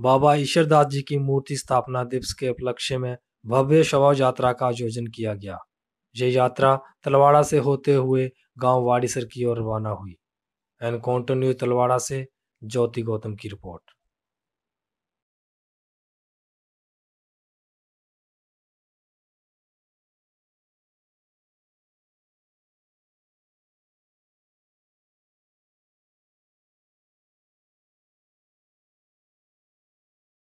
बाबा ईश्वरदास जी की मूर्ति स्थापना दिवस के उपलक्ष्य में भव्य शवा यात्रा का आयोजन किया गया ये यात्रा तलवाड़ा से होते हुए गांव वाड़ीसर की ओर रवाना हुई एनकाउंटर न्यूज तलवाड़ा से ज्योति गौतम की रिपोर्ट